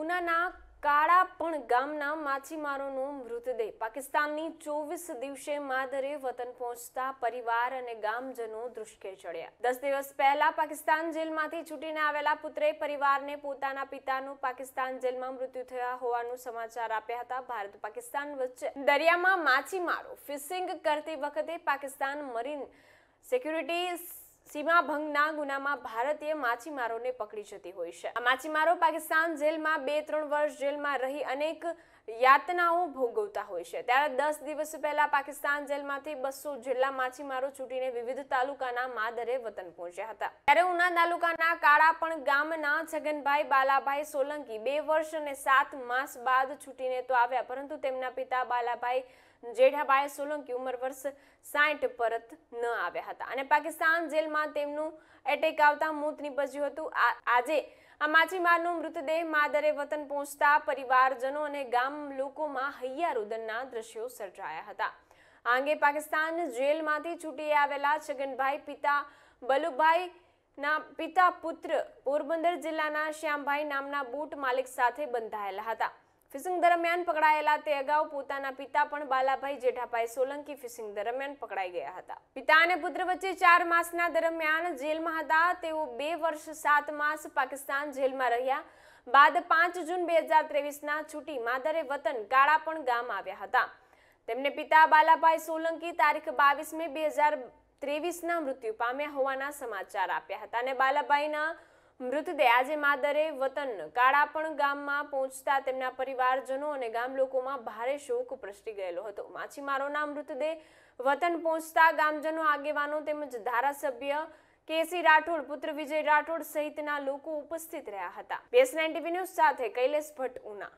ઉનાના કાળાપણ ગામના માછીમારોનો મૃતદેહ પાકિસ્તાનની ચોવીસ દિવસે માધરે વતન પહોંચતા પરિવાર અને ગામજનો દુષ્કે ચડ્યા દસ દિવસ પહેલા પાકિસ્તાન જેલમાંથી છૂટીને આવેલા પુત્રે પરિવારને પોતાના પિતાનું પાકિસ્તાન જેલમાં મૃત્યુ થયા હોવાનું સમાચાર આપ્યા હતા ભારત પાકિસ્તાન વચ્ચે દરિયામાં માછીમારો ફિશિંગ કરતી વખતે પાકિસ્તાન મરીન સિક્યુરિટી સીમાભંગના ગુનામાં ભારતીય માછીમારોને પકડી જતી હોય છે આ માછીમારો પાકિસ્તાન જેલમાં બે ત્રણ વર્ષ જેલમાં રહી અનેક યાતનાઓ ભોગવતા હોય છે ત્યારે દસ દિવસ પહેલા પાકિસ્તાન જેલમાંથી બસો જેટલા માછીમારો છૂટીને વિવિધ તાલુકાના માદરે વતન પહોંચ્યા હતા ત્યારે ઉના તાલુકાના કાળાપણ ગામના છગનભાઈ બાલાભાઈ સોલંકી બે વર્ષ અને સાત માસ બાદ છૂટીને તો આવ્યા પરંતુ તેમના પિતા બાલાભાઈ જેઠાભાઈ સોલંકી ઉંમર વર્ષ સાઠ પરત ન આવ્યા હતા અને પાકિસ્તાન જેલમાં તેમનું એટેક આવતા મોત નીપજ્યું હતું આજે આ માછીમારનો મૃતદેહ માદરે વતન પહોંચતા પરિવારજનો અને ગામ લોકોમાં હૈયા રુદનના દ્રશ્યો સર્જાયા હતા આ અંગે પાકિસ્તાન જેલમાંથી છૂટી આવેલા છગનભાઈ પિતા બલુભાઈ ના પિતા પુત્ર પોરબંદર જિલ્લાના શ્યામભાઈ નામના બૂટ માલિક સાથે બંધાયેલા હતા ફિશિંગ દરમિયાન પકડાયેલા તે અગાઉ પોતાના પિતા પણ બાલાભાઈ જેઠાભાઈ સોલંકી ફિશિંગ દરમિયાન પકડાઈ ગયા હતા પિતા અને પુત્ર વચ્ચે ચાર માસના દરમિયાન જેલમાં હતા તેઓ બે વર્ષ સાત માસ પાકિસ્તાન જેલમાં રહ્યા બાદ પાંચ જૂન બે હજાર ત્રેવીસના છૂટી માદરે વતન કાળા પણ ગામ આવ્યા હતા તેમને પિતા બાલાભાઈ સોલંકી તારીખ બાવીસ મે બે હજાર ત્રેવીસના મૃત્યુ પામ્યા હોવાના સમાચાર આપ્યા હતા અને બાલાભાઈના મૃતદેહ આજે માદરે વતન કાળાપણ ગામમાં પહોંચતા તેમના પરિવારજનો અને ગામ લોકોમાં ભારે શોક પ્રસરી ગયેલો હતો માછીમારોના મૃતદેહ વતન પહોંચતા ગામજનો આગેવાનો તેમજ ધારાસભ્ય કેસી રાઠોડ પુત્ર વિજય રાઠોડ સહિતના લોકો ઉપસ્થિત રહ્યા હતા બેસનાઇન ટીવી ન્યૂઝ સાથે કૈલેશ ભટ્ટ ઉના